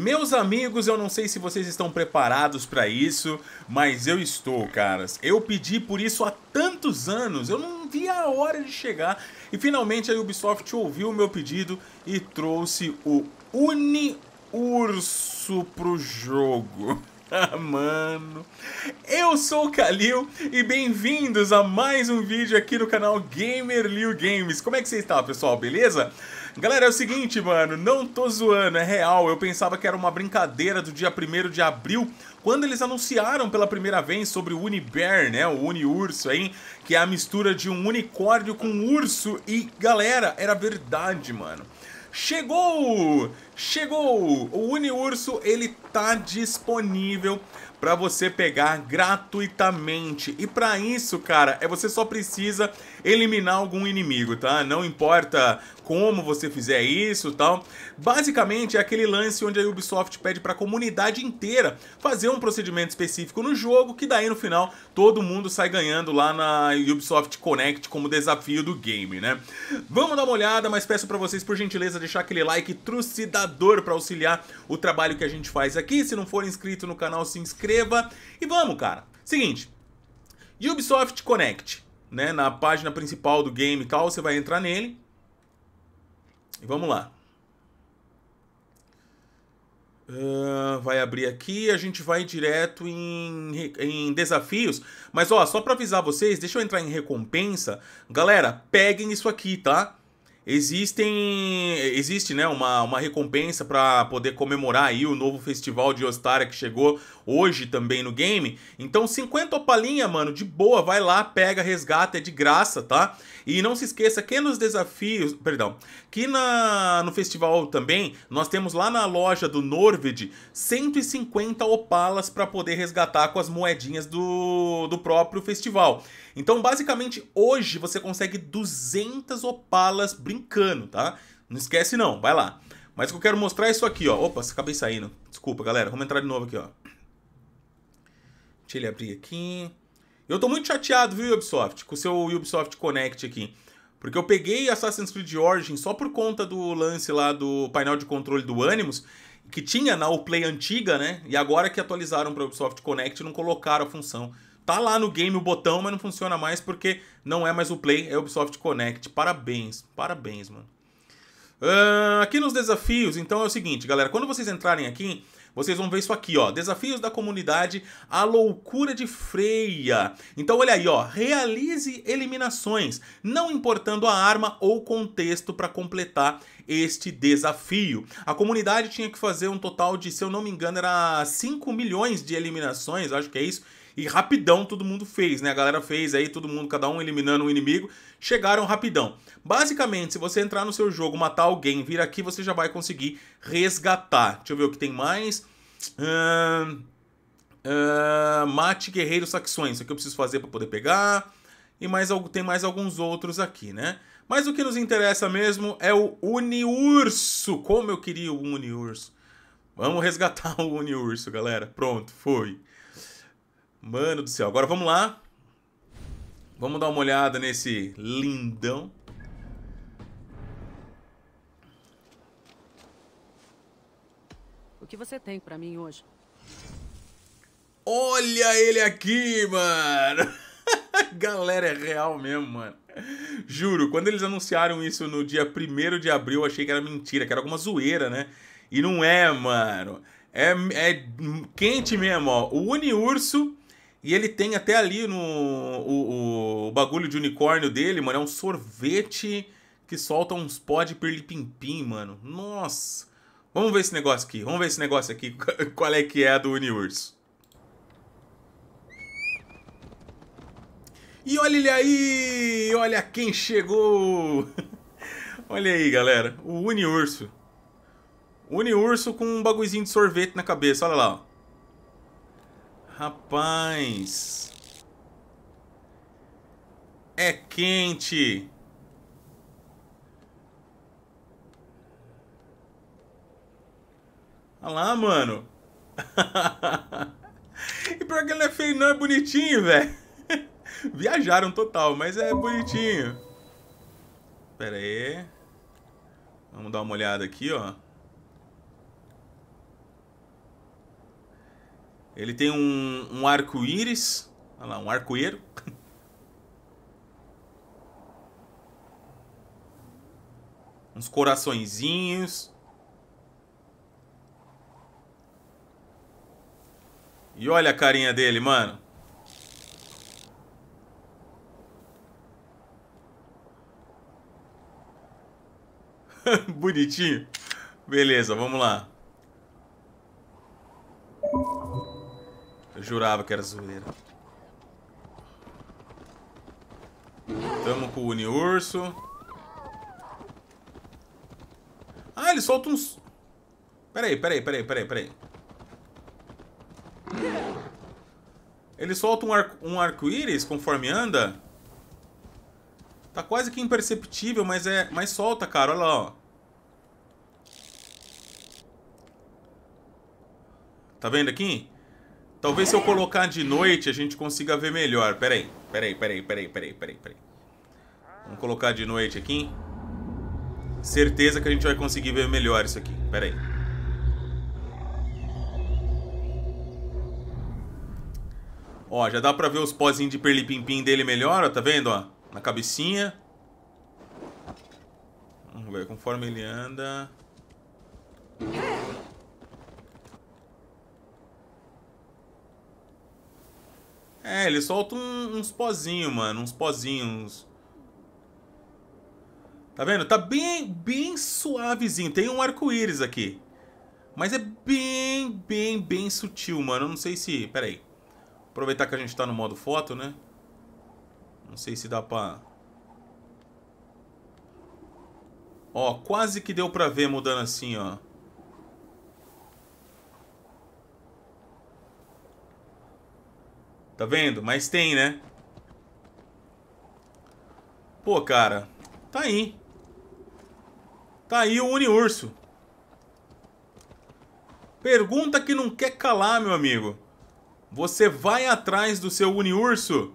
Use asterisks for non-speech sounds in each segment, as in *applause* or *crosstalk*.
Meus amigos, eu não sei se vocês estão preparados para isso, mas eu estou, caras. Eu pedi por isso há tantos anos, eu não vi a hora de chegar. E finalmente a Ubisoft ouviu o meu pedido e trouxe o Uni Urso pro jogo. Ah, *laughs* mano. Eu sou o Kalil e bem-vindos a mais um vídeo aqui no canal Gamer Liu Games. Como é que vocês estão, pessoal? Beleza? Galera, é o seguinte, mano, não tô zoando, é real. Eu pensava que era uma brincadeira do dia 1 de abril, quando eles anunciaram pela primeira vez sobre o Unibear, né, o Uniurso aí, que é a mistura de um unicórnio com um urso e, galera, era verdade, mano. Chegou! Chegou! O Uniurso ele tá disponível para você pegar gratuitamente. E para isso, cara, é você só precisa eliminar algum inimigo, tá? Não importa como você fizer isso, tal. Basicamente é aquele lance onde a Ubisoft pede para a comunidade inteira fazer um procedimento específico no jogo, que daí no final todo mundo sai ganhando lá na Ubisoft Connect como desafio do game, né? Vamos dar uma olhada, mas peço para vocês por gentileza deixar aquele like trucidador dor para auxiliar o trabalho que a gente faz aqui. Se não for inscrito no canal, se inscreva. E vamos, cara. Seguinte, Ubisoft Connect, né? Na página principal do game e tal, você vai entrar nele. E vamos lá. Uh, vai abrir aqui, a gente vai direto em, em desafios. Mas ó, só para avisar vocês, deixa eu entrar em recompensa. Galera, peguem isso aqui, tá? Existem, existe né, uma, uma recompensa para poder comemorar aí o novo festival de Ostara que chegou hoje também no game. Então 50 opalinha, mano, de boa, vai lá, pega, resgata, é de graça, tá? E não se esqueça que nos desafios, perdão, que na, no festival também nós temos lá na loja do Norvid 150 opalas para poder resgatar com as moedinhas do, do próprio festival. Então basicamente hoje você consegue 200 opalas brincando, tá? Não esquece não, vai lá. Mas o que eu quero mostrar é isso aqui, ó. Opa, acabei saindo. Né? Desculpa, galera. Vamos entrar de novo aqui, ó. Deixa ele abrir aqui. Eu tô muito chateado, viu, Ubisoft, com o seu Ubisoft Connect aqui. Porque eu peguei Assassin's Creed Origin só por conta do lance lá do painel de controle do Animus, que tinha na Uplay antiga, né? E agora que atualizaram para o Ubisoft Connect, não colocaram a função Tá lá no game o botão, mas não funciona mais porque não é mais o Play, é o Ubisoft Connect. Parabéns, parabéns, mano. Uh, aqui nos desafios, então é o seguinte, galera. Quando vocês entrarem aqui, vocês vão ver isso aqui, ó. Desafios da comunidade, a loucura de freia. Então olha aí, ó. Realize eliminações, não importando a arma ou contexto para completar este desafio. A comunidade tinha que fazer um total de, se eu não me engano, era 5 milhões de eliminações, acho que é isso e rapidão todo mundo fez, né? A galera fez aí, todo mundo, cada um eliminando um inimigo, chegaram rapidão. Basicamente, se você entrar no seu jogo, matar alguém, vir aqui, você já vai conseguir resgatar. Deixa eu ver o que tem mais. mate guerreiro saxões, isso aqui eu preciso fazer para poder pegar. E mais, tem mais alguns outros aqui, né? Mas o que nos interessa mesmo é o Uniurso. Como eu queria o Uniurso. Vamos resgatar *laughs* o Uniurso, galera. Pronto, foi. Mano do céu. Agora vamos lá. Vamos dar uma olhada nesse lindão. O que você tem para mim hoje? Olha ele aqui, mano! *laughs* Galera, é real mesmo, mano. Juro, quando eles anunciaram isso no dia 1 de abril, eu achei que era mentira, que era alguma zoeira, né? E não é, mano. É, é quente mesmo, ó. O Uniurso e ele tem até ali no o, o, bagulho de unicórnio dele, mano, é um sorvete que solta uns pó de pirlipimpim, mano. Nossa. Vamos ver esse negócio aqui. Vamos ver esse negócio aqui. *laughs* Qual é que é do Uniurso? E olha ele aí! Olha quem chegou! *laughs* olha aí, galera. O Uniurso. Uniurso com um bagulhozinho de sorvete na cabeça. Olha lá, ó. Rapaz. É quente. Olha lá, mano. *laughs* e pior que ele não é feio, não, é bonitinho, velho. *laughs* Viajaram total, mas é bonitinho. Pera aí. Vamos dar uma olhada aqui, ó. Ele tem um, um arco-íris. Olha lá, um arco-eiro. *laughs* Uns coraçõezinhos. E olha a carinha dele, mano. *laughs* Bonitinho. Beleza, vamos lá. Eu jurava que era zoeira. Tamo com o Uniurso. Ah, ele solta uns... Peraí, peraí, peraí, peraí, peraí. Ele solta um, ar... um arco-íris conforme anda. Tá quase que imperceptível, mas é... Mas solta, cara. Olha lá, ó. Tá vendo aqui? Talvez se eu colocar de noite a gente consiga ver melhor. Peraí, peraí, peraí, peraí, peraí, pera aí, Vamos colocar de noite aqui. Certeza que a gente vai conseguir ver melhor isso aqui. Peraí. Ó, já dá pra ver os pozinhos de perlipimpim dele melhor, ó, tá vendo, ó? Na cabecinha. Vamos ver, conforme ele anda... É. É, ele solta um, uns pozinhos, mano. Uns pozinhos. Tá vendo? Tá bem, bem suavezinho. Tem um arco-íris aqui. Mas é bem, bem, bem sutil, mano. Eu não sei se... Pera aí. Aproveitar que a gente tá no modo foto, né? Não sei se dá pra... Ó, quase que deu pra ver mudando assim, ó. Tá vendo? Mas tem, né? Pô, cara. Tá aí. Tá aí o Uniurso. Pergunta que não quer calar, meu amigo. Você vai atrás do seu Uniurso?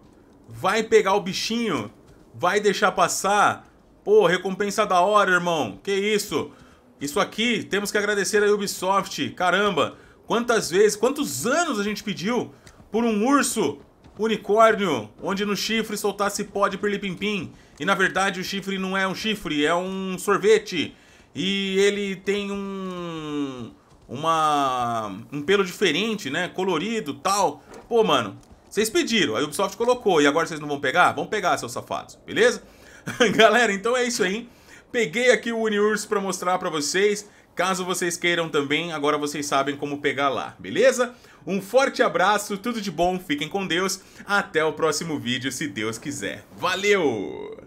Vai pegar o bichinho? Vai deixar passar? Pô, recompensa da hora, irmão. Que isso? Isso aqui, temos que agradecer a Ubisoft. Caramba, quantas vezes, quantos anos a gente pediu por um urso unicórnio, onde no chifre soltasse pó de pirlipimpim. E na verdade o chifre não é um chifre, é um sorvete. E ele tem um uma um pelo diferente, né? Colorido, tal. Pô, mano, vocês pediram, a Ubisoft colocou e agora vocês não vão pegar? Vão pegar, seus safados, beleza? *laughs* Galera, então é isso aí. Peguei aqui o Uniurso para mostrar para vocês. Caso vocês queiram também, agora vocês sabem como pegar lá, beleza? Um forte abraço, tudo de bom, fiquem com Deus. Até o próximo vídeo, se Deus quiser. Valeu!